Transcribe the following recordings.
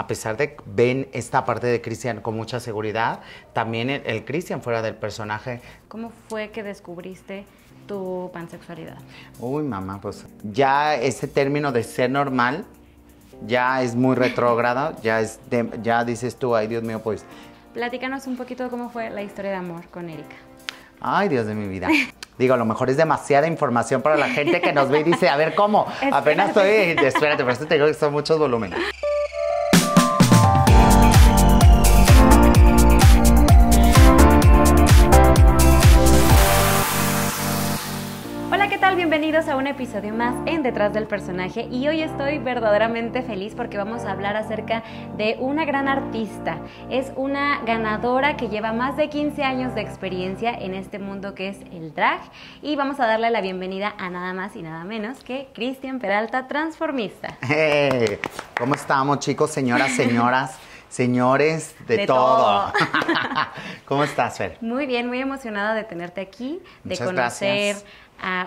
a pesar de que ven esta parte de Cristian con mucha seguridad, también el, Cristian fuera del personaje. ¿Cómo fue que descubriste tu pansexualidad? Uy, mamá, pues ya ese término de ser normal ya es muy retrógrado, ya, es ya dices tú, ay Dios mío, pues... Platícanos un poquito cómo fue la historia de amor con Erika. Ay, Dios de mi vida. Digo, a lo mejor es demasiada información para la gente que nos ve y dice, a ver cómo, apenas estoy, espérate, por eso te digo que son muchos volúmenes. bienvenidos a un episodio más en Detrás del Personaje y hoy estoy verdaderamente feliz porque vamos a hablar acerca de una gran artista. Es una ganadora que lleva más de 15 años de experiencia en este mundo que es el drag y vamos a darle la bienvenida a nada más y nada menos que Cristian Peralta, transformista. ¿Cómo estamos chicos, señoras, señoras? señores de, todo. ¿Cómo estás, Fer? Muy bien, muy emocionada de tenerte aquí, de conocer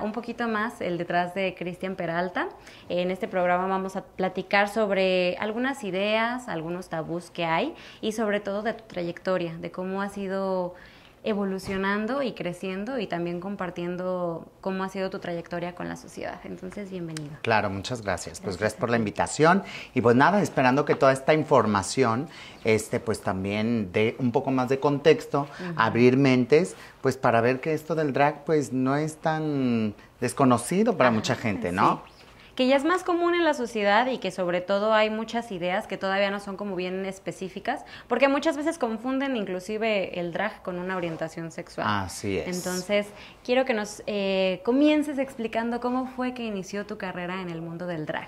un poquito más el detrás de Cristian Peralta. En este programa vamos a platicar sobre algunas ideas, algunos tabús que hay y sobre todo de tu trayectoria, de cómo ha sido evolucionando y creciendo y también compartiendo cómo ha sido tu trayectoria con la sociedad. Entonces, bienvenido. Claro, muchas gracias. Pues gracias, por la invitación. Y pues nada, esperando que toda esta información, este, pues también dé un poco más de contexto, abrir mentes, pues para ver que esto del drag, pues no es tan desconocido para mucha ah, gente, ¿no? que ya es más común en la sociedad y que sobre todo hay muchas ideas que todavía no son como bien específicas, porque muchas veces confunden inclusive el drag con una orientación sexual. Así es. Entonces, quiero que nos eh, comiences explicando cómo fue que inició tu carrera en el mundo del drag.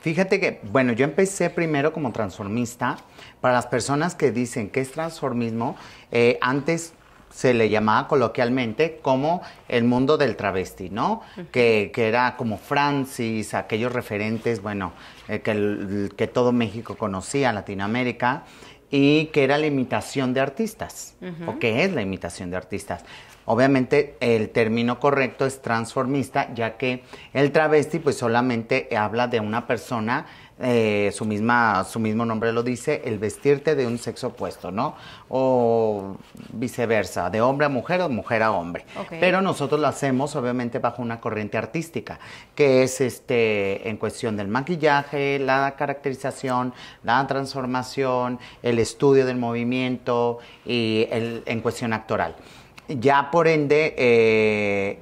Fíjate que, bueno, yo empecé primero como transformista. Para las personas que dicen que es transformismo, eh, antes se le llamaba coloquialmente como el mundo del travesti, ¿no? que, era como Francis, aquellos referentes, bueno, eh, que, todo México conocía, Latinoamérica, y que era la imitación de artistas, o que es la imitación de artistas. Obviamente el término correcto es transformista, ya que el travesti pues solamente habla de una persona eh, su, misma, su mismo nombre lo dice, el vestirte de un sexo opuesto, ¿no? O viceversa, de hombre a mujer o mujer a hombre. Pero nosotros lo hacemos obviamente bajo una corriente artística, que es este, en cuestión del maquillaje, la caracterización, la transformación, el estudio del movimiento y en cuestión actoral. Ya por ende, eh,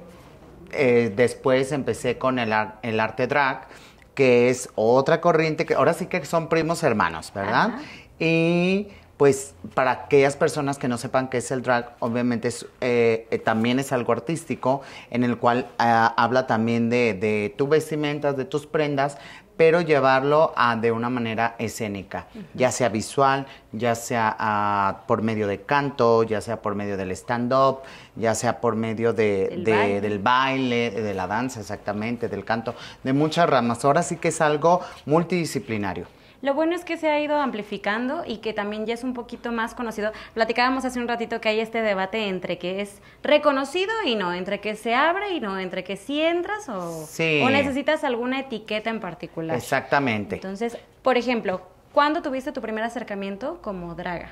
eh, después empecé con el, el arte drag que es otra corriente, que ahora sí que son primos hermanos, ¿verdad? Y pues para aquellas personas que no sepan qué es el drag, obviamente eh, eh, también es algo artístico en el cual ah, habla también de, de tus vestimentas, de tus prendas, pero llevarlo a, de una manera escénica, ya sea visual, ya sea ah, por medio de canto, ya sea por medio del stand-up, ya sea por medio del baile, de la danza exactamente, del canto, de muchas ramas. Ahora sí que es algo multidisciplinario. Lo bueno es que se ha ido amplificando y que también ya es un poquito más conocido. Platicábamos hace un ratito que hay este debate entre que es reconocido y no, entre que se abre y no, entre que si entras o, necesitas alguna etiqueta en particular. Exactamente. Entonces, por ejemplo, ¿cuándo tuviste tu primer acercamiento como draga?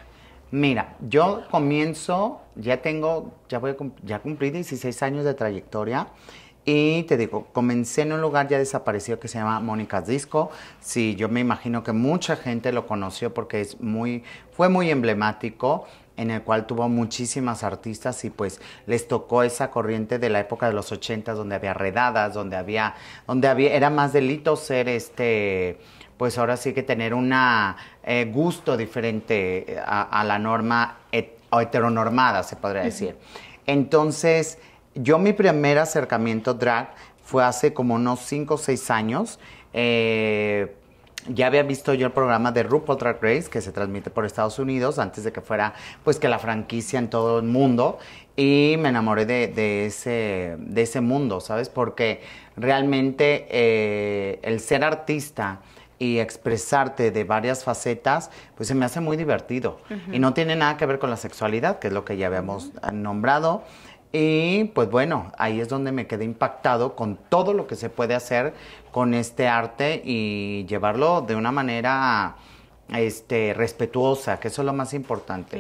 Mira, yo comienzo, ya tengo, ya voy ya cumplí 16 años de trayectoria y te digo, comencé en un lugar ya desaparecido que se llama Mónica's Disco. Sí, yo me imagino que mucha gente lo conoció porque es muy, fue muy emblemático en el cual tuvo muchísimas artistas y pues les tocó esa corriente de la época de los 80 donde había redadas, donde había donde había era más delito ser este pues ahora sí que tener un eh, gusto diferente eh, a, la norma heteronormada, se podría decir. Entonces, yo mi primer acercamiento drag fue hace como unos 5 o 6 años. Eh, ya había visto yo el programa de RuPaul Drag Race que se transmite por Estados Unidos antes de que fuera pues que la franquicia en todo el mundo y me enamoré de, ese, mundo, ¿sabes? Porque realmente eh, el ser artista y expresarte de varias facetas, pues se me hace muy divertido. Y no tiene nada que ver con la sexualidad, que es lo que ya habíamos nombrado. Y pues bueno, ahí es donde me quedé impactado con todo lo que se puede hacer con este arte y llevarlo de una manera este, respetuosa, que eso es lo más importante.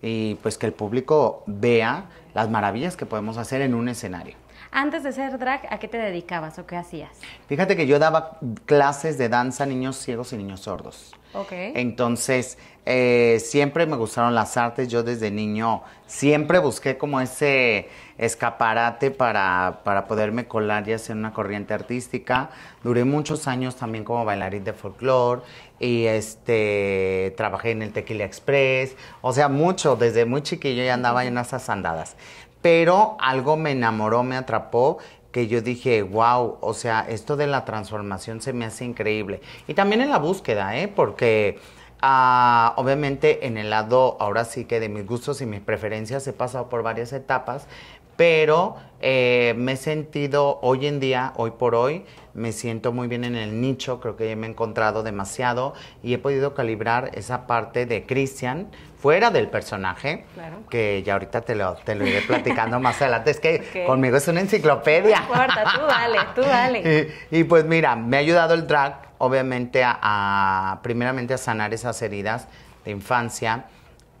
Y pues que el público vea las maravillas que podemos hacer en un escenario. Antes de ser drag, ¿a qué te dedicabas o qué hacías? Fíjate que yo daba clases de danza a niños ciegos y niños sordos. Okay. Entonces, eh, siempre me gustaron las artes. Yo desde niño siempre busqué como ese escaparate para, poderme colar y hacer una corriente artística. Duré muchos años también como bailarín de folclore y este trabajé en el Tequila Express. O sea, mucho, desde muy chiquillo ya andaba en esas andadas pero algo me enamoró, me atrapó que yo dije, wow, o sea, esto de la transformación se me hace increíble. Y también en la búsqueda, ¿eh? Porque ah, obviamente en el lado, ahora sí que de mis gustos y mis preferencias he pasado por varias etapas, pero eh, me he sentido hoy en día, hoy por hoy, me siento muy bien en el nicho, creo que ya me he encontrado demasiado y he podido calibrar esa parte de Cristian fuera del personaje, que ya ahorita te lo, te lo iré platicando más adelante, es que conmigo es una enciclopedia. tú dale, tú dale. Y, pues mira, me ha ayudado el drag, obviamente, a primeramente a sanar esas heridas de infancia,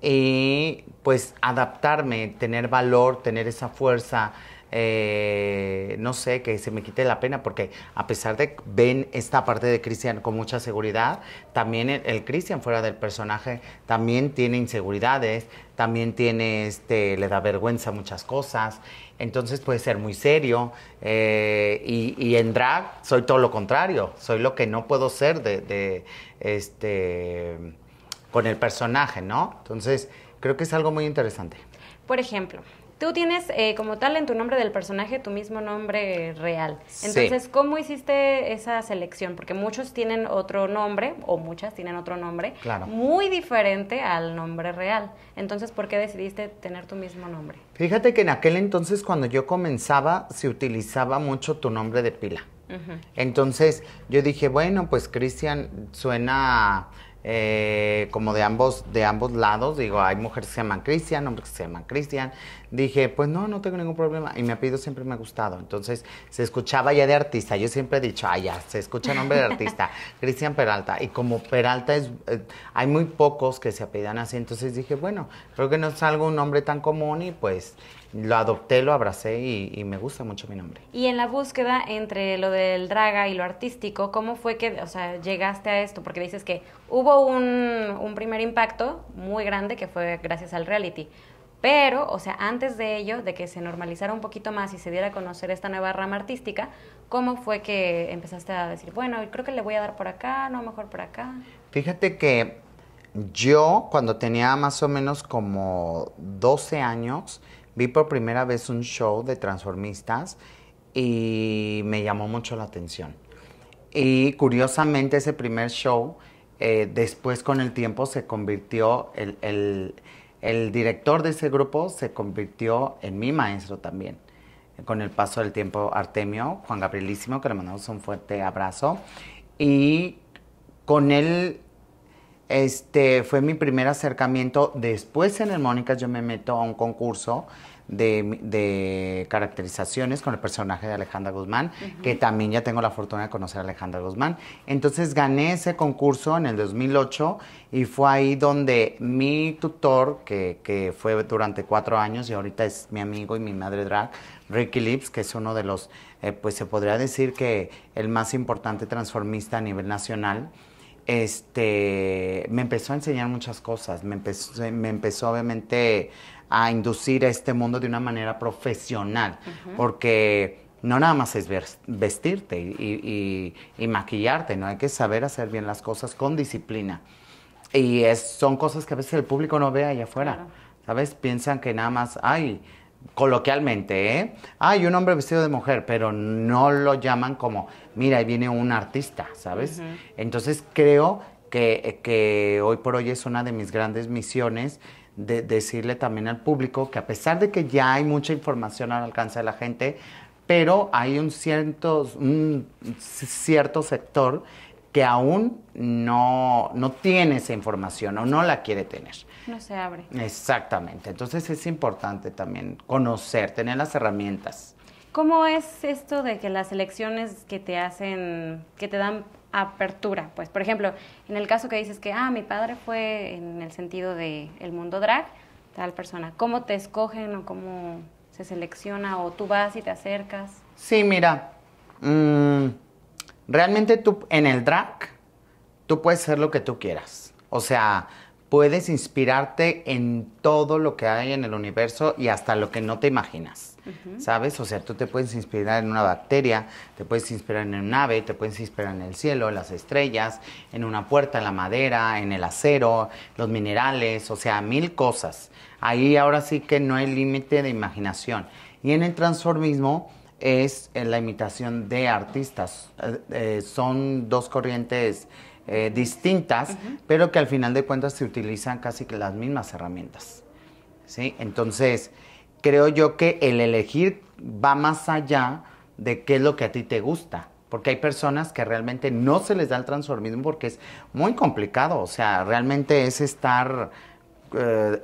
y pues adaptarme, tener valor, tener esa fuerza, eh, no sé, que se me quite la pena, porque a pesar de ven esta parte de Cristian con mucha seguridad, también el, Cristian fuera del personaje también tiene inseguridades, también tiene, este, le da vergüenza muchas cosas, entonces puede ser muy serio, eh, y, en drag soy todo lo contrario, soy lo que no puedo ser de, de este con el personaje, ¿no? Entonces, creo que es algo muy interesante. Por ejemplo, tú tienes eh, como tal en tu nombre del personaje tu mismo nombre real. Entonces, ¿cómo hiciste esa selección? Porque muchos tienen otro nombre o muchas tienen otro nombre muy diferente al nombre real. Entonces, ¿por qué decidiste tener tu mismo nombre? Fíjate que en aquel entonces cuando yo comenzaba se utilizaba mucho tu nombre de pila. Entonces yo dije, bueno, pues Cristian suena eh, como de ambos, de ambos lados. Digo, hay mujeres que se llaman Cristian, hombres que se llaman Cristian. Dije, pues no, no tengo ningún problema. Y mi apellido siempre me ha gustado. Entonces, se escuchaba ya de artista. Yo siempre he dicho, ah, ya, se escucha nombre de artista, Cristian Peralta. Y como Peralta es, eh, hay muy pocos que se apidan así. Entonces dije, bueno, creo que no es algo un nombre tan común y pues lo adopté, lo abracé y, me gusta mucho mi nombre. Y en la búsqueda entre lo del draga y lo artístico, ¿cómo fue que o sea, llegaste a esto? Porque dices que hubo un, un primer impacto muy grande que fue gracias al reality. Pero, o sea, antes de ello, de que se normalizara un poquito más y se diera a conocer esta nueva rama artística, ¿cómo fue que empezaste a decir, bueno, creo que le voy a dar por acá, no mejor por acá? Fíjate que yo, cuando tenía más o menos como 12 años, Vi por primera vez un show de transformistas y me llamó mucho la atención. Y curiosamente ese primer show, eh, después con el tiempo se convirtió, el, el, el, director de ese grupo se convirtió en mi maestro también. Con el paso del tiempo, Artemio, Juan Gabrielísimo, que le mandamos un fuerte abrazo. Y con él este fue mi primer acercamiento. Después en el Mónica yo me meto a un concurso de, caracterizaciones con el personaje de Alejandra Guzmán, que también ya tengo la fortuna de conocer a Alejandra Guzmán. Entonces gané ese concurso en el 2008 y fue ahí donde mi tutor, que, fue durante cuatro años y ahorita es mi amigo y mi madre drag, Ricky Lips, que es uno de los, eh, pues se podría decir que el más importante transformista a nivel nacional, este, me empezó a enseñar muchas cosas, me empezó, me empezó obviamente a inducir a este mundo de una manera profesional, porque no nada más es vestirte y, maquillarte, no hay que saber hacer bien las cosas con disciplina. Y son cosas que a veces el público no ve allá afuera, ¿sabes? Piensan que nada más, hay coloquialmente, Hay ¿eh? un hombre vestido de mujer, pero no lo llaman como, mira, ahí viene un artista, ¿sabes? Entonces creo que, que, hoy por hoy es una de mis grandes misiones de decirle también al público que a pesar de que ya hay mucha información al alcance de la gente, pero hay un cierto, un cierto sector que aún no, tiene esa información o no la quiere tener. No se abre. Exactamente. Entonces es importante también conocer, tener las herramientas. ¿Cómo es esto de que las elecciones que te hacen, que te dan apertura? Pues, por ejemplo, en el caso que dices que, ah, mi padre fue en el sentido del mundo drag, tal persona. ¿Cómo te escogen o cómo se selecciona o tú vas y te acercas? Sí, mira. Mm, Realmente tú en el drag, tú puedes ser lo que tú quieras. O sea, puedes inspirarte en todo lo que hay en el universo y hasta lo que no te imaginas. ¿Sabes? O sea, tú te puedes inspirar en una bacteria, te puedes inspirar en un ave, te puedes inspirar en el cielo, en las estrellas, en una puerta, en la madera, en el acero, los minerales, o sea, mil cosas. Ahí ahora sí que no hay límite de imaginación. Y en el transformismo, es eh, la imitación de artistas. Eh, eh, son dos corrientes distintas, pero que al final de cuentas se utilizan casi que las mismas herramientas. ¿sí? Entonces, creo yo que el elegir va más allá de qué es lo que a ti te gusta. Porque hay personas que realmente no se les da el transformismo porque es muy complicado. O sea, realmente es estar,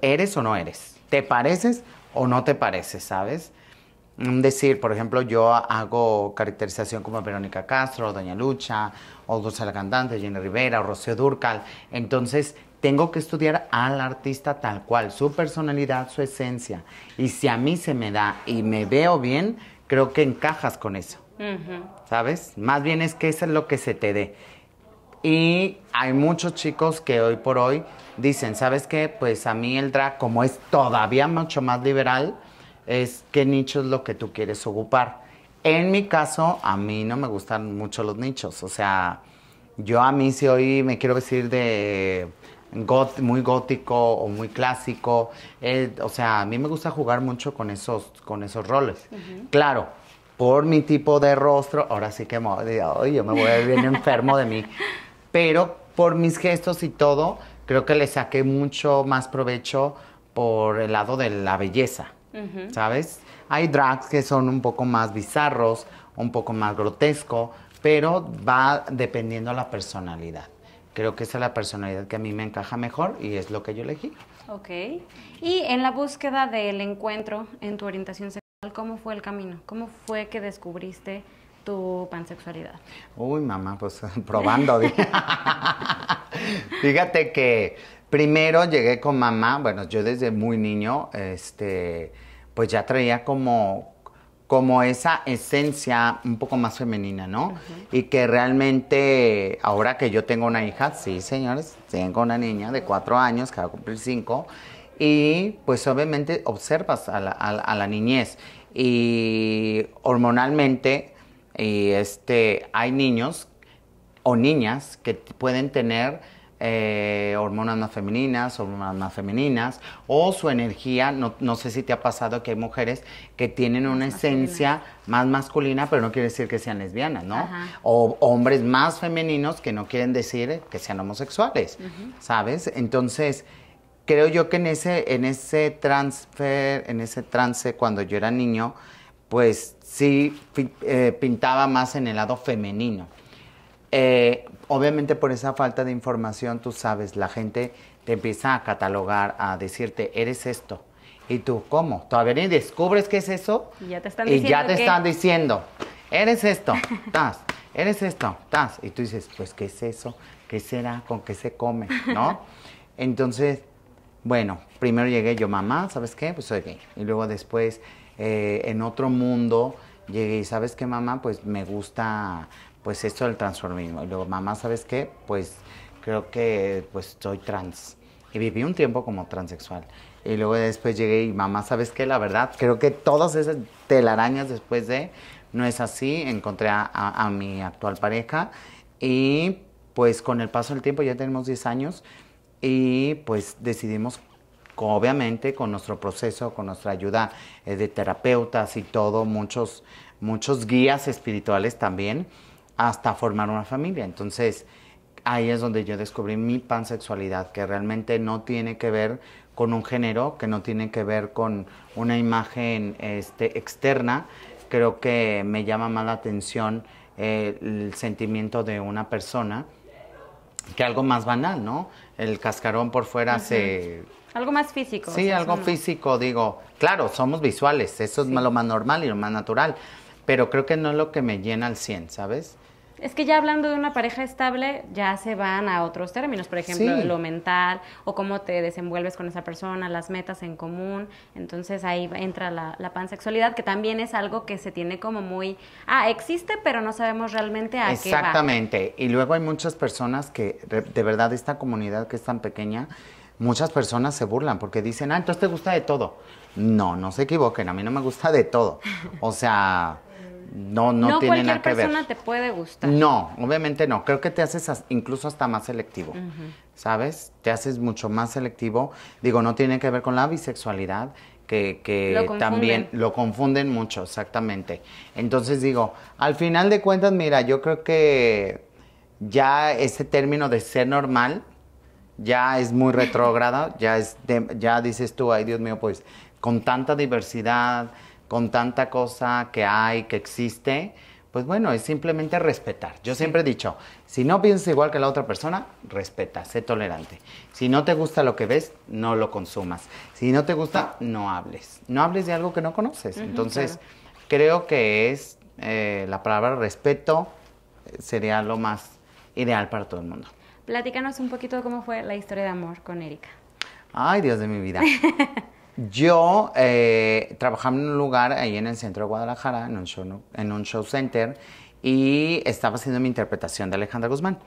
eres o no eres. ¿Te pareces o no te pareces, sabes? decir, por ejemplo, yo hago caracterización como Verónica Castro, Doña Lucha, o Dulce Cantante, Jenny Rivera, o Rocío Durcal. Entonces, tengo que estudiar al artista tal cual, su personalidad, su esencia. Y si a mí se me da y me veo bien, creo que encajas con eso. ¿Sabes? Más bien es que eso es lo que se te dé. Y hay muchos chicos que hoy por hoy dicen, ¿sabes qué? Pues a mí el drag, como es todavía mucho más liberal, es qué nicho es lo que tú quieres ocupar. En mi caso, a mí no me gustan mucho los nichos. O sea, yo a mí si hoy me quiero vestir de muy gótico o muy clásico, eh, o sea, a mí me gusta jugar mucho con esos, con esos roles. Claro, por mi tipo de rostro, ahora sí que me, yo me voy a bien enfermo de mí, pero por mis gestos y todo, creo que le saqué mucho más provecho por el lado de la belleza. ¿sabes? Hay drags que son un poco más bizarros, un poco más grotesco, pero va dependiendo la personalidad. Creo que esa es la personalidad que a mí me encaja mejor y es lo que yo elegí. Ok. Y en la búsqueda del encuentro en tu orientación sexual, ¿cómo fue el camino? ¿Cómo fue que descubriste tu pansexualidad? Uy, mamá, pues probando. Fíjate que Primero llegué con mamá, bueno, yo desde muy niño, este, pues ya traía como, como esa esencia un poco más femenina, ¿no? Y que realmente, ahora que yo tengo una hija, sí, señores, tengo una niña de cuatro años, que va a cumplir cinco, y pues obviamente observas a la, niñez. Y hormonalmente, este, hay niños o niñas que pueden tener eh, hormonas más femeninas, hormonas más femeninas, o su energía, no, sé si te ha pasado que hay mujeres que tienen una esencia más masculina, pero no quiere decir que sean lesbianas, ¿no? O hombres más femeninos que no quieren decir que sean homosexuales, ¿sabes? Entonces, creo yo que en ese, en ese transfer, en ese trance cuando yo era niño, pues sí eh, pintaba más en el lado femenino. Eh, obviamente por esa falta de información, tú sabes, la gente te empieza a catalogar, a decirte, eres esto. ¿Y tú cómo? Todavía ni descubres qué es eso. Y ya te están diciendo. eres esto, estás, eres esto, estás. Y tú dices, pues, ¿qué es eso? ¿Qué será? ¿Con qué se come? ¿No? Entonces, bueno, primero llegué yo, mamá, ¿sabes qué? Pues soy gay. Y luego después, eh, en otro mundo, llegué y, ¿sabes qué, mamá? Pues me gusta pues esto del transformismo. Y luego, mamá, ¿sabes qué? Pues creo que pues soy trans. Y viví un tiempo como transexual. Y luego después llegué y mamá, ¿sabes qué? La verdad, creo que todas esas telarañas después de no es así, encontré a, mi actual pareja y pues con el paso del tiempo, ya tenemos 10 años y pues decidimos obviamente con nuestro proceso, con nuestra ayuda eh, de terapeutas y todo, muchos, muchos guías espirituales también, hasta formar una familia. Entonces, ahí es donde yo descubrí mi pansexualidad, que realmente no tiene que ver con un género, que no tiene que ver con una imagen este, externa. Creo que me llama más la atención eh, el sentimiento de una persona que algo más banal, ¿no? El cascarón por fuera se... Algo más físico. Sí, algo físico, digo. Claro, somos visuales, eso es lo más normal y lo más natural, pero creo que no es lo que me llena al 100, ¿sabes? Es que ya hablando de una pareja estable, ya se van a otros términos, por ejemplo, lo mental o cómo te desenvuelves con esa persona, las metas en común. Entonces ahí entra la, la pansexualidad, que también es algo que se tiene como muy, ah, existe, pero no sabemos realmente a qué va. Exactamente. Y luego hay muchas personas que, de verdad, esta comunidad que es tan pequeña, muchas personas se burlan porque dicen, ah, entonces te gusta de todo. No, no se equivoquen, a mí no me gusta de todo. O sea no, no, tiene nada que ver. No cualquier persona te puede gustar. No, obviamente no. Creo que te haces incluso hasta más selectivo, ¿sabes? Te haces mucho más selectivo. Digo, no tiene que ver con la bisexualidad, que, también lo confunden mucho, exactamente. Entonces digo, al final de cuentas, mira, yo creo que ya ese término de ser normal ya es muy retrógrado. ya, es ya dices tú, ay Dios mío, pues con tanta diversidad, con tanta cosa que hay, que existe, pues bueno, es simplemente respetar. Yo siempre he dicho, si no piensas igual que la otra persona, respeta, sé tolerante. Si no te gusta lo que ves, no lo consumas. Si no te gusta, no hables. No hables de algo que no conoces. Entonces, creo que es eh, la palabra respeto eh, sería lo más ideal para todo el mundo. Platícanos un poquito cómo fue la historia de amor con Erika. Ay, Dios de mi vida. Yo eh, trabajaba en un lugar ahí en el centro de Guadalajara, en un, show, center, y estaba haciendo mi interpretación de Alejandra Guzmán.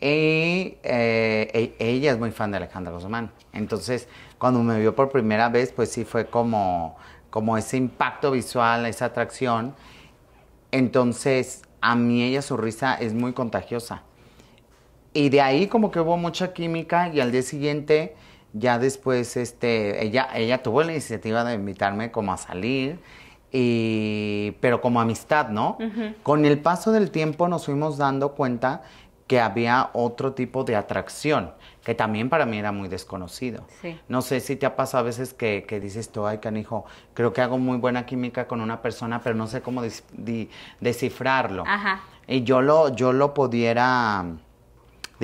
Y eh, e, ella es muy fan de Alejandra Guzmán. Entonces, cuando me vio por primera vez, pues sí fue como, como ese impacto visual, esa atracción. Entonces, a mí ella su risa es muy contagiosa. Y de ahí como que hubo mucha química y al día siguiente ya después este, ella, ella tuvo la iniciativa de invitarme como a salir, y, pero como amistad, ¿no? Con el paso del tiempo nos fuimos dando cuenta que había otro tipo de atracción, que también para mí era muy desconocido. No sé si te ha pasado a veces que, dices tú, ay, canijo, creo que hago muy buena química con una persona, pero no sé cómo descifrarlo. Ajá. Y yo lo, yo lo pudiera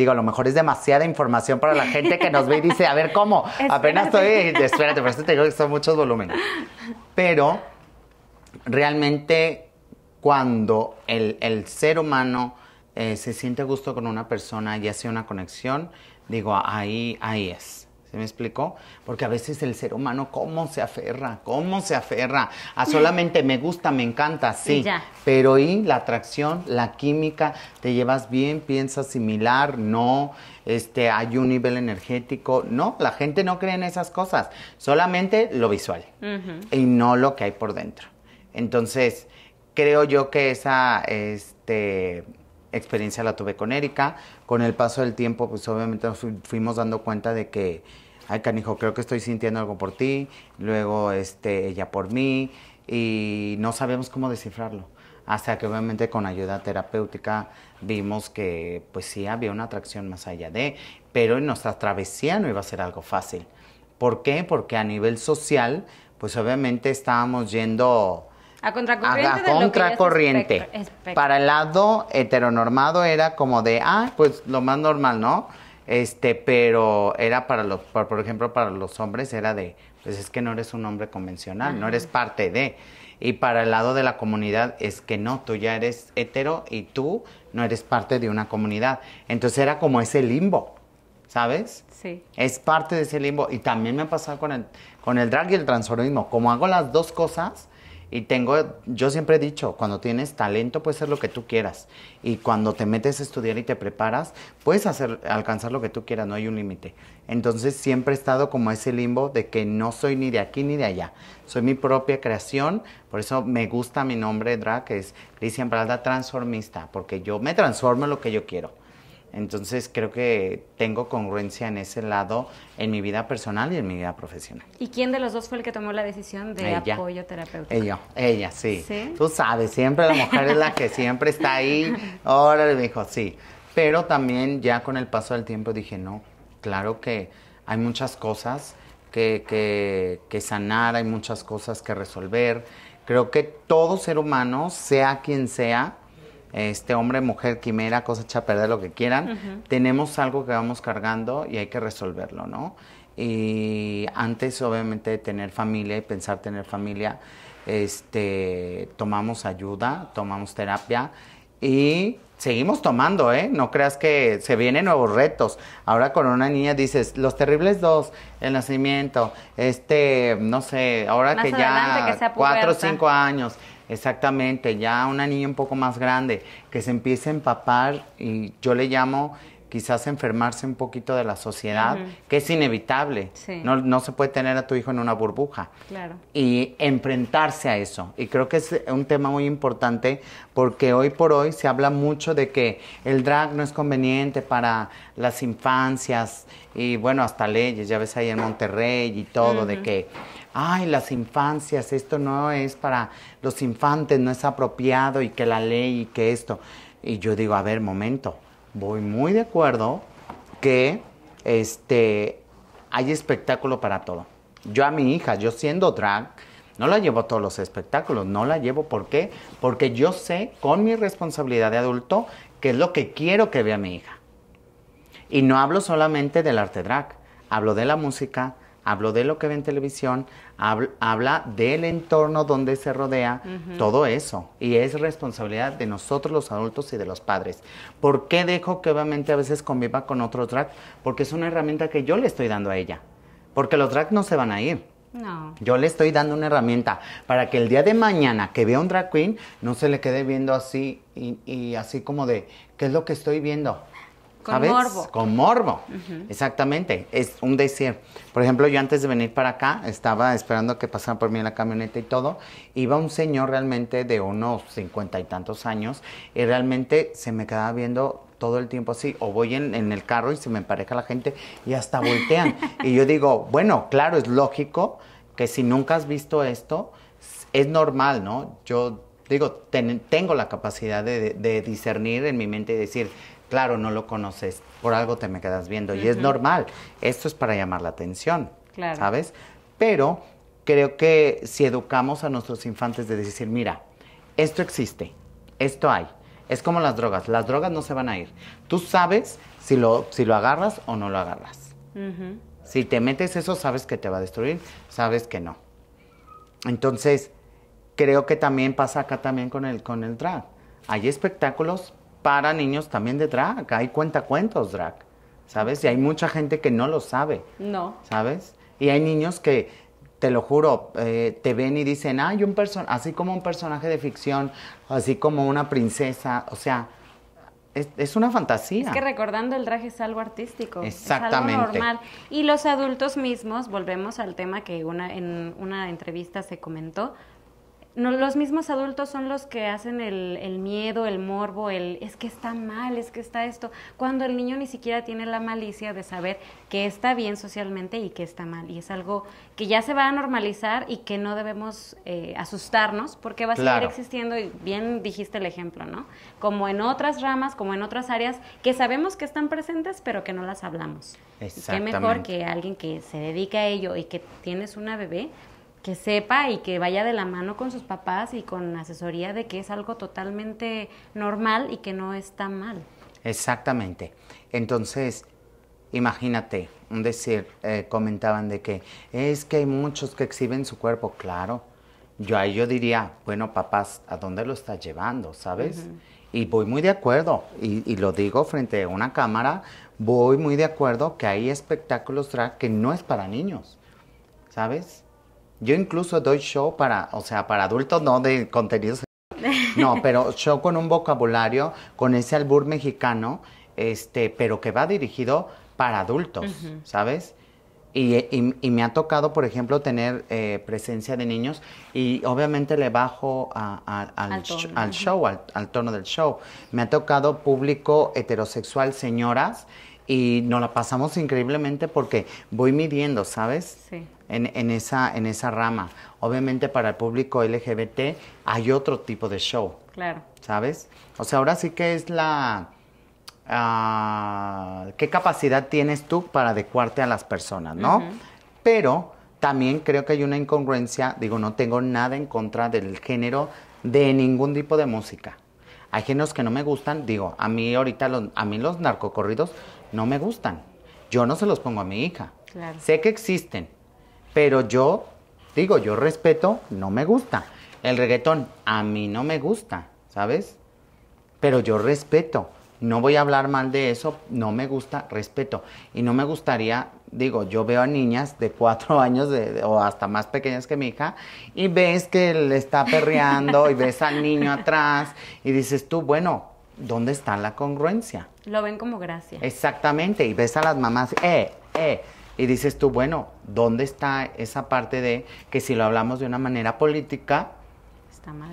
Digo, a lo mejor es demasiada información para la gente que nos ve y dice, a ver, ¿cómo? Apenas estoy, espérate, por eso te digo que son muchos volúmenes. Pero realmente cuando el, ser humano eh, se siente a gusto con una persona y hace una conexión, digo, ahí, ahí es. ¿Se me explicó? Porque a veces el ser humano, ¿cómo se aferra? ¿Cómo se aferra? A solamente me gusta, me encanta, sí. Pero y la atracción, la química, te llevas bien, piensas similar, no, este, hay un nivel energético. No, la gente no cree en esas cosas. Solamente lo visual y no lo que hay por dentro. Entonces, creo yo que esa, este, experiencia la tuve con Erika. Con el paso del tiempo, pues obviamente nos fuimos dando cuenta de que, ay, canijo, creo que estoy sintiendo algo por ti, luego este, ella por mí, y no sabíamos cómo descifrarlo. Hasta que obviamente con ayuda terapéutica vimos que pues sí había una atracción más allá de, pero en nuestra travesía no iba a ser algo fácil. ¿Por qué? Porque a nivel social, pues obviamente estábamos yendo a contracorriente. Para el lado heteronormado era como de, ah, pues lo más normal, ¿no? Este, pero era para los, por, ejemplo, para los hombres era de, pues es que no eres un hombre convencional, no eres parte de. Y para el lado de la comunidad es que no, tú ya eres hetero y tú no eres parte de una comunidad. Entonces era como ese limbo, ¿sabes? Sí. Es parte de ese limbo. Y también me ha pasado con el, con el drag y el transformismo. Como hago las dos cosas, y tengo, yo siempre he dicho, cuando tienes talento puedes hacer lo que tú quieras. Y cuando te metes a estudiar y te preparas, puedes hacer, alcanzar lo que tú quieras, no hay un límite. Entonces siempre he estado como ese limbo de que no soy ni de aquí ni de allá. Soy mi propia creación, por eso me gusta mi nombre Dra, que es Cristian Embralda Transformista, porque yo me transformo en lo que yo quiero. Entonces creo que tengo congruencia en ese lado, en mi vida personal y en mi vida profesional. ¿Y quién de los dos fue el que tomó la decisión de apoyo terapéutico? Ella, ella, sí. Tú sabes, siempre la mujer es la que siempre está ahí. Ahora le dijo, sí. Pero también ya con el paso del tiempo dije, no, claro que hay muchas cosas que, que, que sanar, hay muchas cosas que resolver. Creo que todo ser humano, sea quien sea, este hombre, mujer, quimera, cosa hecha perder, lo que quieran, tenemos algo que vamos cargando y hay que resolverlo, ¿no? Y antes, obviamente, de tener familia y pensar tener familia, este, tomamos ayuda, tomamos terapia y seguimos tomando, ¿eh? No creas que se vienen nuevos retos. Ahora con una niña dices, los terribles dos, el nacimiento, este, no sé, ahora que ya cuatro o cinco años, Exactamente, ya una niña un poco más grande que se empiece a empapar y yo le llamo quizás enfermarse un poquito de la sociedad, que es inevitable. No, se puede tener a tu hijo en una burbuja. Claro. Y enfrentarse a eso. Y creo que es un tema muy importante porque hoy por hoy se habla mucho de que el drag no es conveniente para las infancias y bueno, hasta leyes, ya ves ahí en Monterrey y todo, de que ay, las infancias, esto no es para los infantes, no es apropiado y que la ley y que esto. Y yo digo, a ver, momento, voy muy de acuerdo que este, hay espectáculo para todo. Yo a mi hija, yo siendo drag, no la llevo a todos los espectáculos, no la llevo, ¿por qué? Porque yo sé con mi responsabilidad de adulto que es lo que quiero que vea mi hija. Y no hablo solamente del arte drag, hablo de la música, hablo de lo que ve en televisión, habla del entorno donde se rodea, todo eso. Y es responsabilidad de nosotros los adultos y de los padres. ¿Por qué dejo que obviamente a veces conviva con otro drag? Porque es una herramienta que yo le estoy dando a ella. Porque los drag no se van a ir. No. Yo le estoy dando una herramienta para que el día de mañana que vea un drag queen no se le quede viendo así y, y así como de, ¿qué es lo que estoy viendo? Con morbo. Con morbo, exactamente. Es un decir. Por ejemplo, yo antes de venir para acá estaba esperando que pasara por mí la camioneta y todo. Iba un señor realmente de unos cincuenta y tantos años y realmente se me quedaba viendo todo el tiempo así, o voy en, en, el carro y se me empareja la gente y hasta voltean. y yo digo, bueno, claro, es lógico que si nunca has visto esto, es normal, ¿no? Yo digo, tengo la capacidad de, discernir en mi mente y decir, claro, no lo conoces, por algo te me quedas viendo. Y es normal, esto es para llamar la atención, ¿sabes? Pero creo que si educamos a nuestros infantes de decir, mira, esto existe, esto hay, es como las drogas, las drogas no se van a ir. Tú sabes si lo, si lo agarras o no lo agarras. Si te metes eso, sabes que te va a destruir, sabes que no. Entonces, creo que también pasa acá también con el, con el drag. Hay espectáculos para niños también de drag, hay cuentacuentos drag, ¿sabes? Y hay mucha gente que no lo sabe. No. ¿Sabes? Y hay niños que, te lo juro, eh, te ven y dicen, hay un personaje, así como un personaje de ficción, así como una princesa, o sea, es, es, una fantasía. Es que recordando el drag es algo artístico. Exactamente. Es algo normal. Y los adultos mismos, volvemos al tema que una, en una entrevista se comentó, los mismos adultos son los que hacen el, el, miedo, el morbo, el es que está mal, es que está esto, cuando el niño ni siquiera tiene la malicia de saber que está bien socialmente y que está mal. Y es algo que ya se va a normalizar y que no debemos eh, asustarnos porque va a seguir existiendo, y bien dijiste el ejemplo, ¿no? Como en otras ramas, como en otras áreas que sabemos que están presentes pero que no las hablamos. Exactamente. qué mejor que alguien que se dedica a ello y que tienes una bebé, que sepa y que vaya de la mano con sus papás y con asesoría de que es algo totalmente normal y que no está mal. Exactamente. Entonces, imagínate, un decir, eh, comentaban de que es que hay muchos que exhiben su cuerpo, claro. Yo ahí yo diría, bueno, papás, ¿a dónde lo estás llevando? ¿Sabes? Y voy muy de acuerdo, y, y, lo digo frente a una cámara, voy muy de acuerdo que hay espectáculos que no es para niños, ¿sabes? Yo incluso doy show para, o sea, para adultos, no de contenidos. No, pero show con un vocabulario, con ese albur mexicano, este, pero que va dirigido para adultos, ¿sabes? Y, me ha tocado, por ejemplo, tener eh, presencia de niños y obviamente le bajo al, show, al tono del show. Me ha tocado público heterosexual, señoras, y nos la pasamos increíblemente porque voy midiendo, ¿sabes? Sí. En, esa, en esa rama. Obviamente para el público LGBT hay otro tipo de show. Claro. ¿Sabes? O sea, ahora sí que es la... Ah, ¿Qué capacidad tienes tú para adecuarte a las personas, no? Pero también creo que hay una incongruencia, digo, no tengo nada en contra del género de ningún tipo de música. Hay géneros que no me gustan, digo, a mí ahorita los, a mí los narcocorridos no me gustan. Yo no se los pongo a mi hija. Sé que existen, pero yo digo, yo respeto, no me gusta. El reggaetón a mí no me gusta, ¿sabes? Pero yo respeto. No voy a hablar mal de eso, no me gusta, respeto. Y no me gustaría, digo, yo veo a niñas de cuatro años o hasta más pequeñas que mi hija y ves que le está perreando y ves al niño atrás y dices tú, bueno, ¿dónde está la congruencia? Lo ven como gracia. Exactamente, y ves a las mamás, eh, eh, y dices tú, bueno, ¿dónde está esa parte de que si lo hablamos de una manera política... Está mal.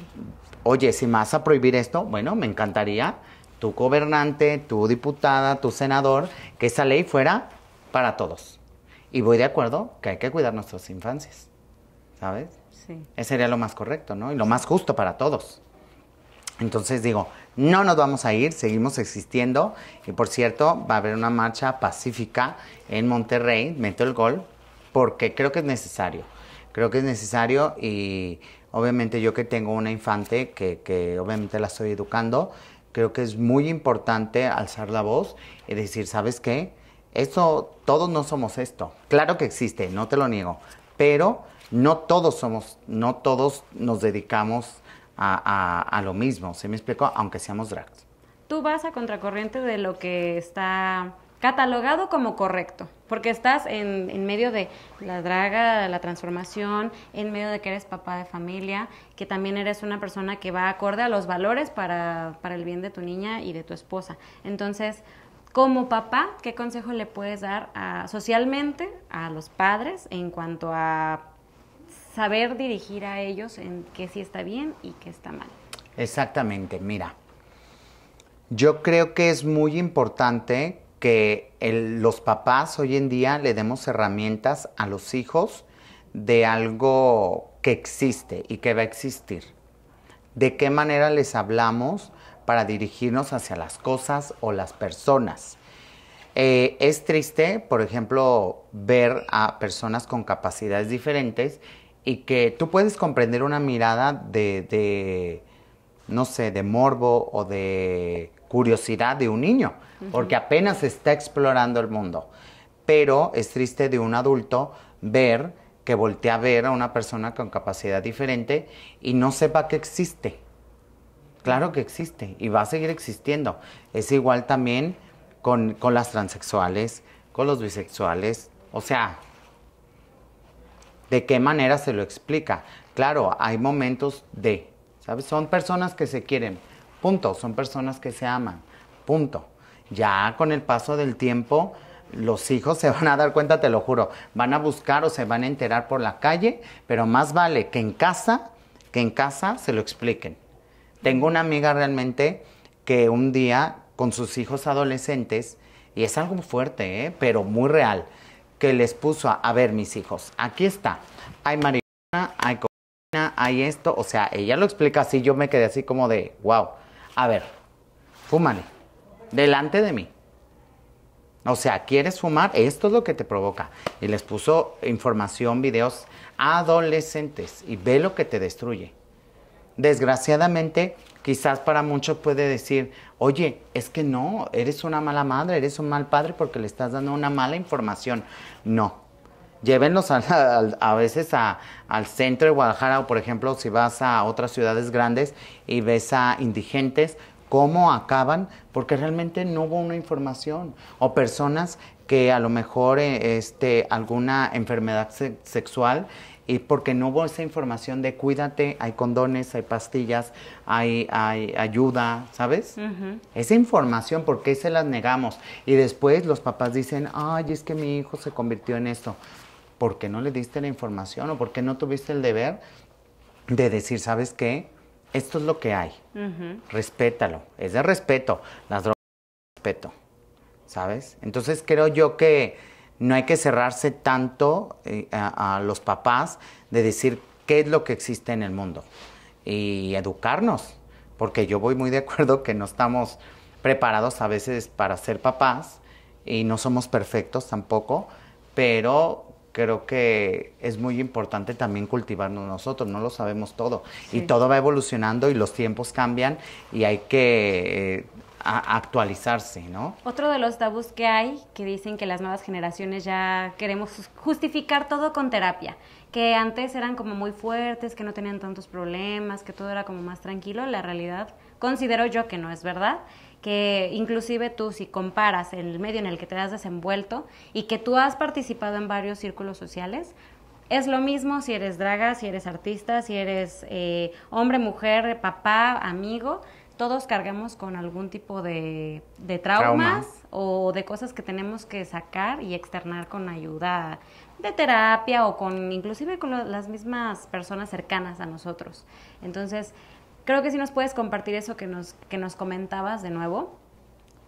Oye, si me vas a prohibir esto, bueno, me encantaría tu gobernante, tu diputada, tu senador, que esa ley fuera para todos. Y voy de acuerdo que hay que cuidar nuestras infancias, ¿sabes? Sí. Ese sería lo más correcto, ¿no? Y lo más justo para todos. Entonces digo, no nos vamos a ir, seguimos existiendo. Y por cierto, va a haber una marcha pacífica en Monterrey, meto el gol, porque creo que es necesario. Creo que es necesario y obviamente yo que tengo una infante que, obviamente la estoy educando, creo que es muy importante alzar la voz y decir, ¿sabes qué? Eso, todos no somos esto. Claro que existe, no te lo niego, pero no todos somos, no todos nos dedicamos a, lo mismo, se me explicó, Aunque seamos drags. Tú vas a contracorriente de lo que está catalogado como correcto, porque estás en, medio de la draga, la transformación, en medio de que eres papá de familia, que también eres una persona que va acorde a los valores para, para el bien de tu niña y de tu esposa. Entonces, como papá, ¿qué consejo le puedes dar ah, socialmente a los padres en cuanto a saber dirigir a ellos en qué sí está bien y qué está mal. Exactamente, mira. Yo creo que es muy importante que los papás hoy en día le demos herramientas a los hijos de algo que existe y que va a existir. ¿De qué manera les hablamos para dirigirnos hacia las cosas o las personas? Eh, es triste, por ejemplo, ver a personas con capacidades diferentes y que tú puedes comprender una mirada de, no sé, de morbo o de curiosidad de un niño, porque apenas está explorando el mundo. Pero es triste de un adulto ver que voltea a ver a una persona con capacidad diferente y no sepa que existe. Claro que existe y va a seguir existiendo. Es igual también con, con las transexuales, con los bisexuales. O sea, ¿De qué manera se lo explica? Claro, hay momentos de, ¿sabes? Son personas que se quieren, punto. Son personas que se aman, punto. Ya con el paso del tiempo, los hijos se van a dar cuenta, te lo juro. Van a buscar o se van a enterar por la calle, pero más vale que en casa, que en casa se lo expliquen. Tengo una amiga realmente que un día con sus hijos adolescentes, y es algo fuerte, ¿eh? pero muy real que les puso a, ver mis hijos, aquí está, hay marihuana, hay cocaína, hay esto, o sea, ella lo explica así, yo me quedé así como de, wow, a ver, fúmale, delante de mí. O sea, ¿quieres fumar? Esto es lo que te provoca. Y les puso información, videos adolescentes y ve lo que te destruye. Desgraciadamente, quizás para muchos puede decir, Oye, es que no, eres una mala madre, eres un mal padre porque le estás dando una mala información. No, llévenlos a, veces al centro de Guadalajara o por ejemplo si vas a otras ciudades grandes y ves a indigentes, cómo acaban, porque realmente no hubo una información. O personas que a lo mejor eh, este, alguna enfermedad sexual y porque no hubo esa información de cuídate, hay condones, hay pastillas, hay, ayuda, ¿sabes? Esa información, ¿por qué se las negamos? Y después los papás dicen, ay, es que mi hijo se convirtió en esto. ¿Por qué no le diste la información o por qué no tuviste el deber de decir, ¿sabes qué? Esto es lo que hay. Respétalo. Es de respeto. Las drogas, respeto. ¿Sabes? Entonces creo yo que no hay que cerrarse tanto eh, a, los papás de decir qué es lo que existe en el mundo y educarnos, porque yo voy muy de acuerdo que no estamos preparados a veces para ser papás y no somos perfectos tampoco, pero creo que es muy importante también cultivarnos nosotros, no lo sabemos todo y todo va evolucionando y los tiempos cambian y hay que eh, a, actualizarse, ¿no? Otro de los tabús que hay, que dicen que las nuevas generaciones ya queremos justificar todo con terapia, que antes eran como muy fuertes, que no tenían tantos problemas, que todo era como más tranquilo, la realidad considero yo que no es verdad que inclusive tú si comparas el medio en el que te has desenvuelto y que tú has participado en varios círculos sociales, es lo mismo si eres draga, si eres artista, si eres eh, hombre, mujer, papá, amigo, todos cargamos con algún tipo de, traumas o de cosas que tenemos que sacar y externar con ayuda de terapia o con inclusive con las mismas personas cercanas a nosotros. Entonces, creo que sí nos puedes compartir eso que nos, que nos comentabas de nuevo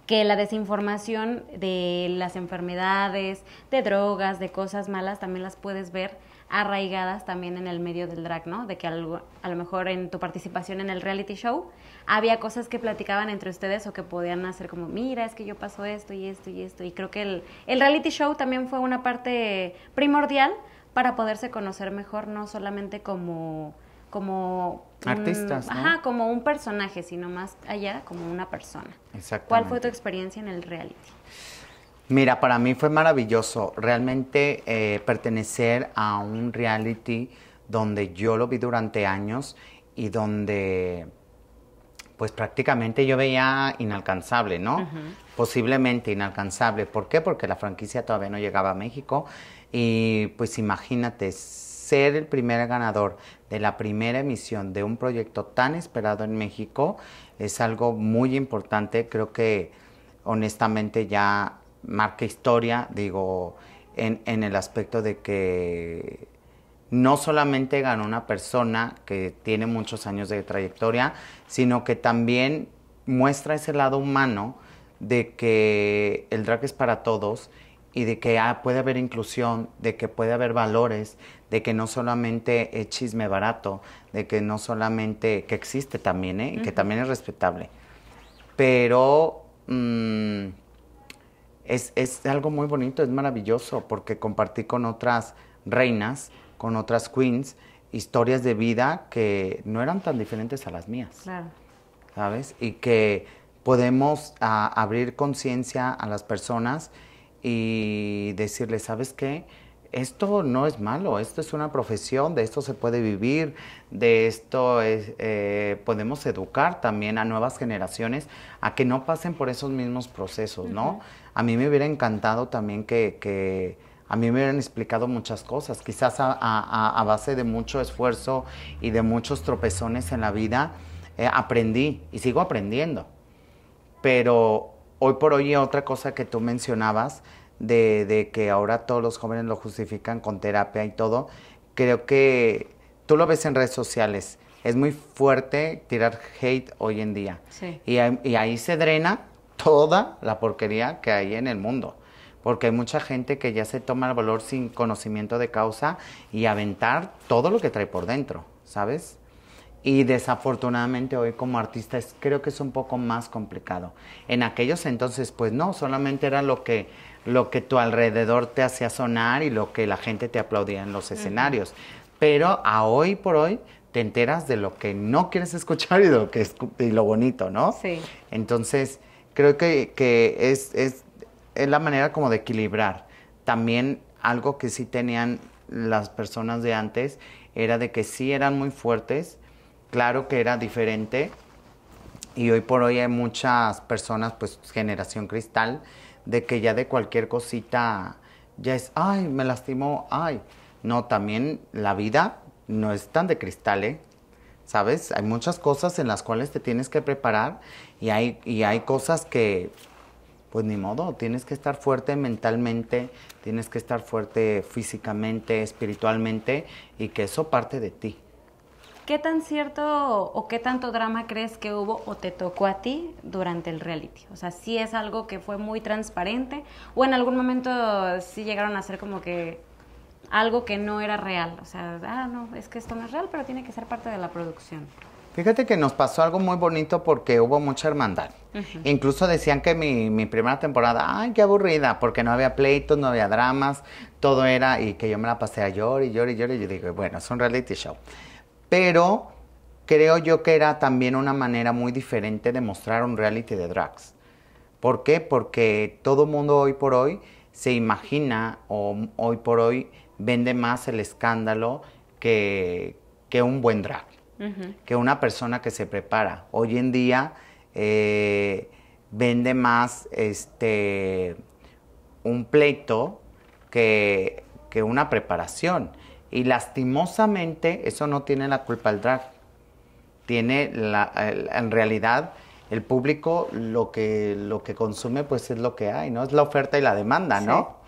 que la desinformación de las enfermedades, de drogas, de cosas malas, también las puedes ver arraigadas también en el medio del drag, ¿no? De que a lo mejor en tu participación en el reality show había cosas que platicaban entre ustedes o que podían hacer como, mira, es que yo paso esto y esto y esto. Y creo que el, reality show también fue una parte primordial para poderse conocer mejor, no solamente como artistas, ajá, como un personaje, sino más allá como una persona. Exacto. ¿Cuál fue tu experiencia en el reality? Mira, para mí fue maravilloso realmente eh, pertenecer a un reality donde yo lo vi durante años y donde pues prácticamente yo veía inalcanzable, ¿no? Posiblemente inalcanzable. ¿Por qué? Porque la franquicia todavía no llegaba a México y pues imagínate ser el primer ganador de la primera emisión de un proyecto tan esperado en México es algo muy importante, creo que honestamente ya marca historia, digo, en, el aspecto de que no solamente ganó una persona que tiene muchos años de trayectoria, sino que también muestra ese lado humano de que el drag es para todos y de que ah, puede haber inclusión, de que puede haber valores, de que no solamente es chisme barato, de que no solamente, que existe también, ¿eh? y que también es respetable. Pero... Mm, es, algo muy bonito, es maravilloso, porque compartí con otras reinas, con otras queens, historias de vida que no eran tan diferentes a las mías. ¿Sabes? Y que podemos ah, abrir conciencia a las personas y decirles, ¿sabes qué? Esto no es malo, esto es una profesión, de esto se puede vivir, de esto eh, podemos educar también a nuevas generaciones a que no pasen por esos mismos procesos, ¿no? a mí me hubiera encantado también que, a mí me hubieran explicado muchas cosas, quizás a, base de mucho esfuerzo y de muchos tropezones en la vida, eh, aprendí y sigo aprendiendo. Pero hoy por hoy otra cosa que tú mencionabas, de, que ahora todos los jóvenes lo justifican con terapia y todo, creo que tú lo ves en redes sociales, es muy fuerte tirar hate hoy en día. y ahí se drena toda la porquería que hay en el mundo. Porque hay mucha gente que ya se toma el valor sin conocimiento de causa y aventar todo lo que trae por dentro, ¿sabes? Y desafortunadamente hoy como artista creo que es un poco más complicado. En aquellos entonces, pues no, solamente era lo que, lo que tu alrededor te hacía sonar y lo que la gente te aplaudía en los escenarios. Pero a hoy por hoy te enteras de lo que no quieres escuchar y, lo, que y lo bonito, ¿no? Sí. Entonces, creo que, es, es, la manera como de equilibrar. También algo que sí tenían las personas de antes era de que sí eran muy fuertes, claro que era diferente, y hoy por hoy hay muchas personas, pues generación cristal, de que ya de cualquier cosita ya es, ay, me lastimó, ay. No, también la vida no es tan de cristal, ¿eh? ¿sabes? Hay muchas cosas en las cuales te tienes que preparar y hay, y hay cosas que, pues ni modo, tienes que estar fuerte mentalmente, tienes que estar fuerte físicamente, espiritualmente y que eso parte de ti. ¿Qué tan cierto o qué tanto drama crees que hubo o te tocó a ti durante el reality? O sea, si es algo que fue muy transparente o en algún momento sí llegaron a ser como que algo que no era real. O sea, ah, no, es que esto no es real, pero tiene que ser parte de la producción. Fíjate que nos pasó algo muy bonito porque hubo mucha hermandad. Incluso decían que mi, primera temporada, ay, qué aburrida, porque no había pleitos, no había dramas, todo era, y que yo me la pasé a llorar y llorar y llorar, y yo digo, bueno, es un reality show. Pero creo yo que era también una manera muy diferente de mostrar un reality de drags. ¿Por qué? Porque todo mundo hoy por hoy se imagina, o hoy por hoy vende más el escándalo que, que un buen drag, que una persona que se prepara. Hoy en día eh, vende más este, un pleito que, que, una preparación. Y lastimosamente eso no tiene la culpa el drag. Tiene la, en realidad el público lo que, lo que consume pues es lo que hay, ¿no? Es la oferta y la demanda, ¿no?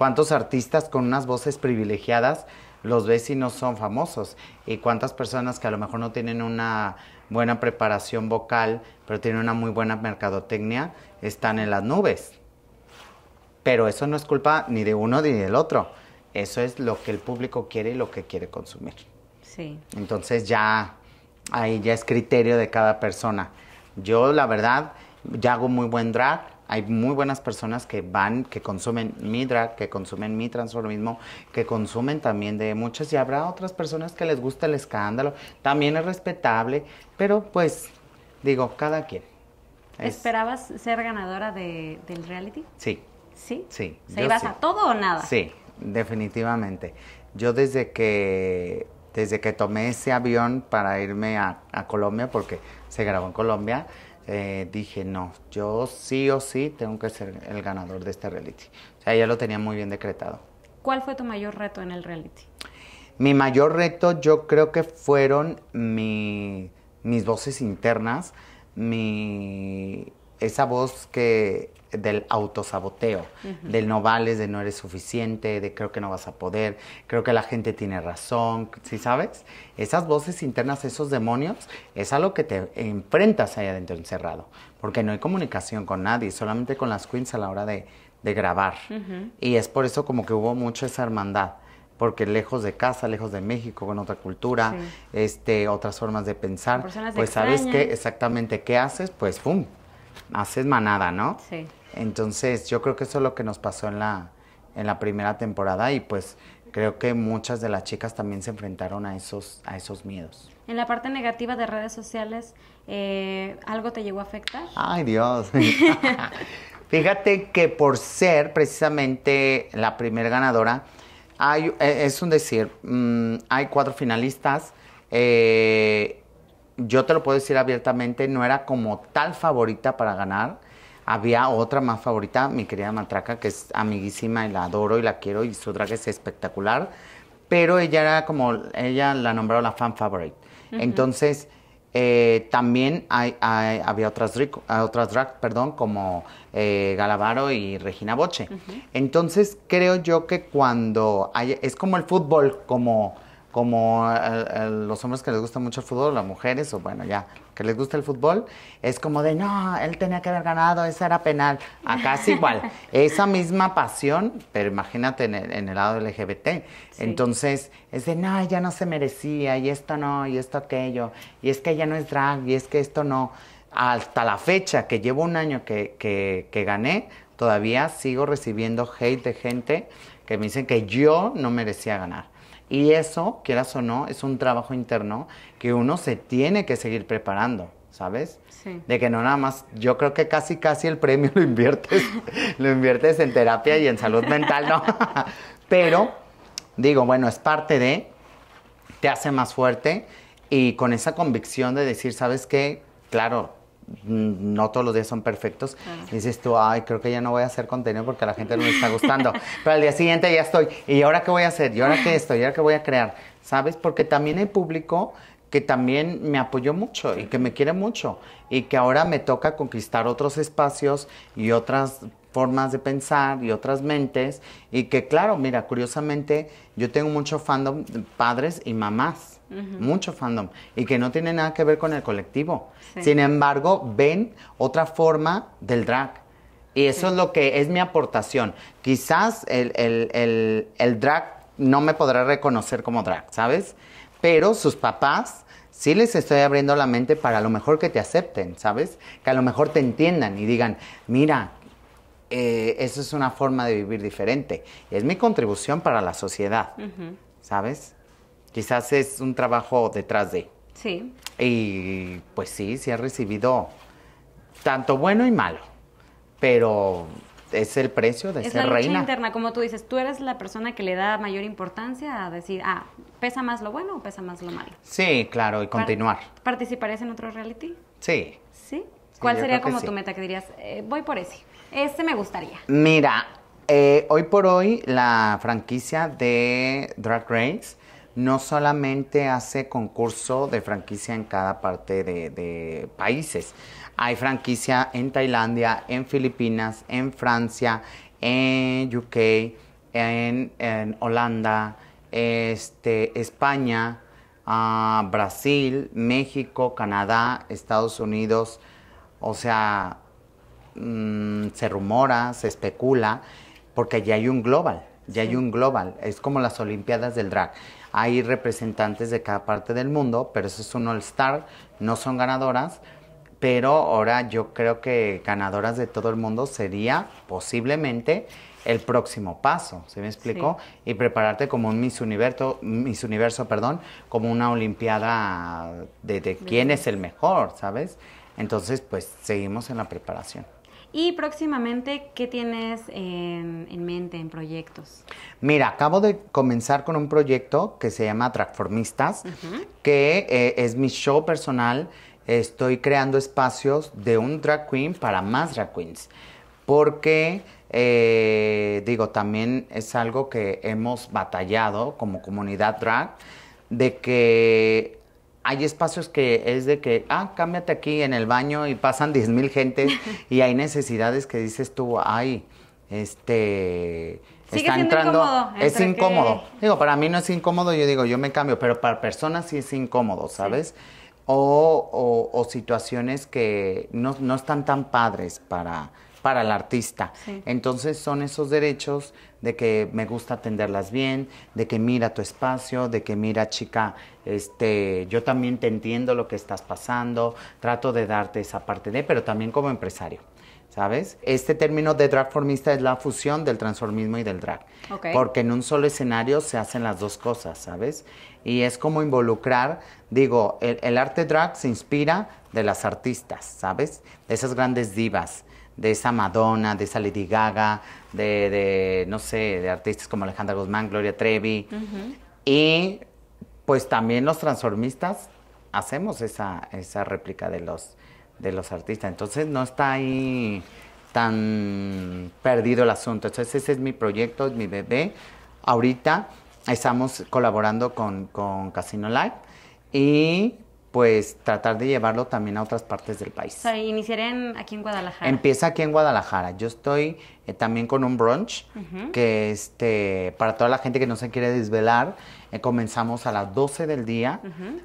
¿Cuántos artistas con unas voces privilegiadas los ves y no son famosos? ¿Y cuántas personas que a lo mejor no tienen una buena preparación vocal, pero tienen una muy buena mercadotecnia, están en las nubes? Pero eso no es culpa ni de uno ni del otro. Eso es lo que el público quiere y lo que quiere consumir. Sí. Entonces ya ahí ya es criterio de cada persona. Yo la verdad ya hago muy buen drag, hay muy buenas personas que van, que consumen mi que consumen mi transformismo, que consumen también de muchas y habrá otras personas que les gusta el escándalo. También es respetable, pero pues digo, cada quien. ¿Esperabas ser ganadora del reality? Sí. ¿Sí? Sí. ¿Se ibas a todo o nada? Sí, definitivamente. Yo desde que desde que tomé ese avión para irme a Colombia, porque se grabó en Colombia, eh, dije, no, yo sí o sí tengo que ser el ganador de este reality. O sea, ella lo tenía muy bien decretado. ¿Cuál fue tu mayor reto en el reality? Mi mayor reto yo creo que fueron mis voces internas, mi, esa voz que del autosaboteo, del no vales, de no eres suficiente, de creo que no vas a poder, creo que la gente tiene razón, ¿sí sabes? Esas voces internas, esos demonios, es algo que te enfrentas allá adentro encerrado, porque no hay comunicación con nadie, solamente con las queens a la hora de, grabar. Y es por eso como que hubo mucho esa hermandad porque lejos de casa, lejos de México, con otra cultura, este, otras formas de pensar, pues sabes qué exactamente qué haces, pues pum, haces manada, ¿no? Sí. Entonces, yo creo que eso es lo que nos pasó en la, primera temporada y pues creo que muchas de las chicas también se enfrentaron a esos, a esos miedos. En la parte negativa de redes sociales, eh, ¿algo te llegó a afectar? Ay, Dios. Fíjate que por ser precisamente la primera ganadora, e, es un decir, mm, hay cuatro finalistas. Eh, yo te lo puedo decir abiertamente, no era como tal favorita para ganar había otra más favorita, mi querida Matraca, que es amiguísima y la adoro y la quiero y su drag es espectacular. Pero ella era como, ella la nombró la fan favorite. Entonces, eh, también hay, había otras, otras drag, perdón, como eh, Galavaro y Regina Boche. Entonces, creo yo que cuando hay, es como el fútbol, como como eh, eh, los hombres que les gusta mucho el fútbol, las mujeres, o bueno, ya que les gusta el fútbol, es como de, no, él tenía que haber ganado, esa era penal. Acá es igual, esa misma pasión, pero imagínate en el, lado LGBT. Entonces, es de, no, ella no se merecía, y esto no, y esto aquello, y es que ella no es drag, y es que esto no. Hasta la fecha, que llevo un año que, que, que gané, todavía sigo recibiendo hate de gente que me dicen que yo no merecía ganar. Y eso, quieras o no, es un trabajo interno que uno se tiene que seguir preparando. ¿sabes? Sí. De que no nada más, yo creo que casi casi el premio lo inviertes, lo inviertes en terapia y en salud mental, ¿no? Pero digo, bueno, es parte de, te hace más fuerte y con esa convicción de decir, ¿sabes qué? Claro, no todos los días son perfectos. dices tú, ay, creo que ya no voy a hacer contenido porque a la gente no le está gustando. Pero al día siguiente ya estoy. ¿Y ahora qué voy a hacer? ¿Y ahora qué estoy? ¿Y ahora qué voy a crear? ¿Sabes? Porque también hay público que también me apoyó mucho y que me quiere mucho y que ahora me toca conquistar otros espacios y otras formas de pensar y otras mentes y que claro, mira, curiosamente yo tengo mucho fandom de padres y mamás mucho fandom, y que no tiene nada que ver con el colectivo. Sin embargo, ven otra forma del drag. Y eso es lo que es mi aportación. Quizás el, el, drag no me podrá reconocer como drag, ¿sabes? Pero sus papás sí les estoy abriendo la mente para a lo mejor que te acepten, ¿sabes? Que a lo mejor te entiendan y digan, mira, eh, eso es una forma de vivir diferente. es mi contribución para la sociedad, ¿sabes? Quizás es un trabajo detrás de. Sí. Y pues sí, se ha recibido tanto bueno y malo, pero es el precio de es ser la interna, como tú dices, tú eres la persona que le da mayor importancia a decir, ah, ¿pesa más lo bueno o pesa más lo malo? Sí, claro, y continuar. ¿Participarías en otro reality? Sí. ¿Sí? ¿Cuál sería como tu meta que dirías, eh, voy por ese? Este me gustaría. Mira, eh, hoy por hoy la franquicia de Drag Race no solamente hace concurso de franquicia en cada parte de, países. Hay franquicia en Tailandia, en Filipinas, en Francia, en UK, en, Holanda, este, España, ah, Brasil, México, Canadá, Estados Unidos. O sea, mm, se rumora, se especula, porque ya hay un global, ya hay un global. Es como las Olimpiadas del Drag. Hay representantes de cada parte del mundo, pero eso es un All-Star, no son ganadoras. Pero ahora yo creo que ganadoras de todo el mundo sería posiblemente el próximo paso, ¿se me explicó? Y prepararte como un Miss Universo, Miss Universo, perdón, como una olimpiada de quién es el mejor, ¿sabes? Entonces, pues seguimos en la preparación. Y próximamente, ¿qué tienes en, mente, en proyectos? Mira, acabo de comenzar con un proyecto que se llama Transformistas, que eh, es mi show personal. Estoy creando espacios de un drag queen para más drag queens, porque, eh, digo, también es algo que hemos batallado como comunidad drag, de que hay espacios que es de que, ah, cámbiate aquí en el baño y pasan 10 mil gentes y hay necesidades que dices tú, ay, este... está entrando, es incómodo. Digo, para mí no es incómodo, yo digo, yo me cambio, pero para personas sí es incómodo, ¿sabes? O, situaciones que no, están tan padres para, para el artista. Entonces son esos derechos de que me gusta atenderlas bien, de que mira tu espacio, de que mira chica, este, yo también te entiendo lo que estás pasando, trato de darte esa parte de, pero también como empresario. ¿Sabes? Este término de dragformista es la fusión del transformismo y del drag. Porque en un solo escenario se hacen las dos cosas, ¿sabes? Y es como involucrar, digo, el, el arte drag se inspira de las artistas, ¿sabes? De esas grandes divas, de esa Madonna, de esa Lady Gaga, de, no sé, de artistas como Alejandra Guzmán, Gloria Trevi. Y pues también los transformistas hacemos esa, esa réplica de los, de los artistas. Entonces no está ahí tan perdido el asunto. Entonces ese es mi proyecto, es mi bebé. Ahorita estamos colaborando con, con Casino Live y pues tratar de llevarlo también a otras partes del país. O sea, iniciaré aquí en Guadalajara. Empieza aquí en Guadalajara. Yo estoy eh, también con un brunch que este para toda la gente que no se quiere desvelar, eh, comenzamos a las 12 del día.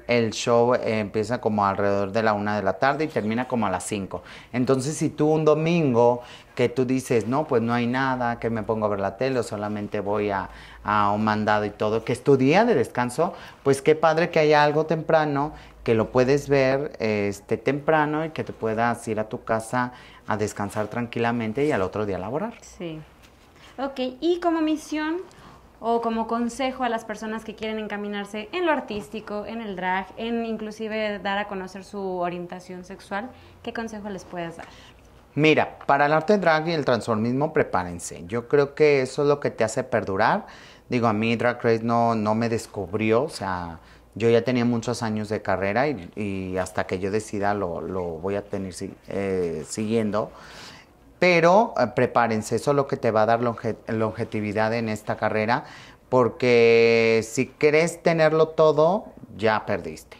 El show eh, empieza como alrededor de la 1 de la tarde y termina como a las 5. Entonces, si tú un domingo que tú dices, no, pues no hay nada, que me pongo a ver la tele o solamente voy a, a un mandado y todo, que es tu día de descanso, pues qué padre que haya algo temprano que lo puedes ver este, temprano y que te puedas ir a tu casa a descansar tranquilamente y al otro día a laborar. Sí. Ok, y como misión o como consejo a las personas que quieren encaminarse en lo artístico, en el drag, en inclusive dar a conocer su orientación sexual, ¿qué consejo les puedes dar? Mira, para el arte drag y el transformismo, prepárense. Yo creo que eso es lo que te hace perdurar. Digo, a mí Drag Race no, no me descubrió, o sea, yo ya tenía muchos años de carrera y, hasta que yo decida lo, voy a tener eh, siguiendo. Pero eh, prepárense, eso es lo que te va a dar la objetividad en esta carrera, porque si querés tenerlo todo, ya perdiste.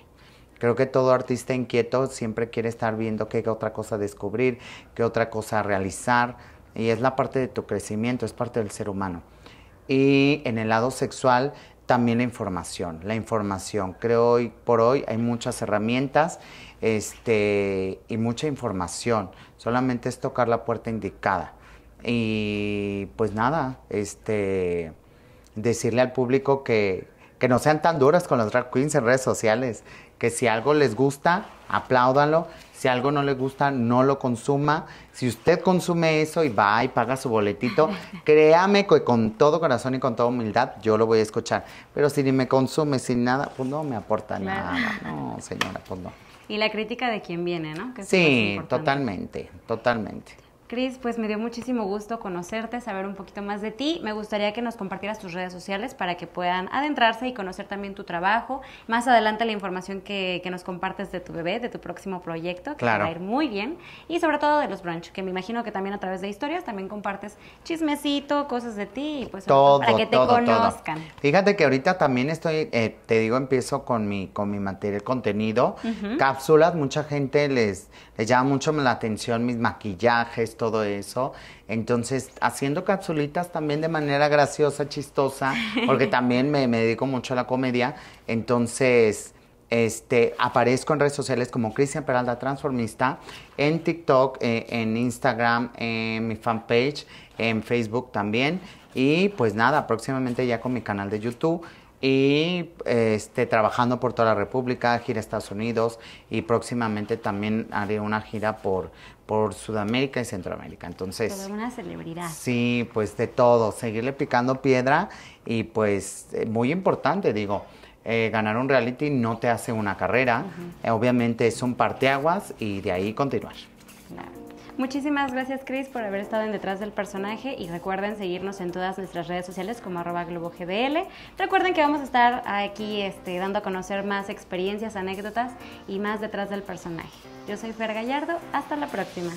Creo que todo artista inquieto siempre quiere estar viendo qué otra cosa descubrir, qué otra cosa realizar, y es la parte de tu crecimiento, es parte del ser humano. Y en el lado sexual, también la información, la información. Creo hoy por hoy hay muchas herramientas este, y mucha información. Solamente es tocar la puerta indicada. Y pues nada, este, decirle al público que, no sean tan duras con los drag queens en redes sociales, que si algo les gusta, apláudanlo, si algo no le gusta, no lo consuma. Si usted consume eso y va y paga su boletito, créame que con todo corazón y con toda humildad yo lo voy a escuchar. Pero si ni me consume, sin nada, pues no me aporta nada. No, señora, pues no. Y la crítica de quien viene, ¿no? sí, totalmente, totalmente. Cris, pues me dio muchísimo gusto conocerte, saber un poquito más de ti. Me gustaría que nos compartieras tus redes sociales para que puedan adentrarse y conocer también tu trabajo. Más adelante la información que, nos compartes de tu bebé, de tu próximo proyecto, que va a ir muy bien. Y sobre todo de los brunch, que me imagino que también a través de historias también compartes chismecito, cosas de ti, pues para que te conozcan. Fíjate que ahorita también estoy, eh, te digo, empiezo con mi, con mi material contenido. Cápsulas, mucha gente les, les llama mucho la atención mis maquillajes todo eso. Entonces, haciendo capsulitas también de manera graciosa, chistosa, porque también me, me dedico mucho a la comedia. Entonces, este, aparezco en redes sociales como Cristian Peralta Transformista, en TikTok, eh, en Instagram, en mi fanpage, en Facebook también. Y pues nada, próximamente ya con mi canal de YouTube y este, trabajando por toda la República, gira a Estados Unidos y próximamente también haré una gira por, por Sudamérica y Centroamérica. Entonces. Pero una celebridad. Sí, pues de todo, seguirle picando piedra y pues eh, muy importante, digo. Eh, ganar un reality no te hace una carrera, eh, obviamente son parteaguas y de ahí continuar. Claro. Muchísimas gracias, Chris, por haber estado en Detrás del Personaje y recuerden seguirnos en todas nuestras redes sociales como arroba Recuerden que vamos a estar aquí este, dando a conocer más experiencias, anécdotas y más Detrás del Personaje. Yo soy Fer Gallardo, hasta la próxima.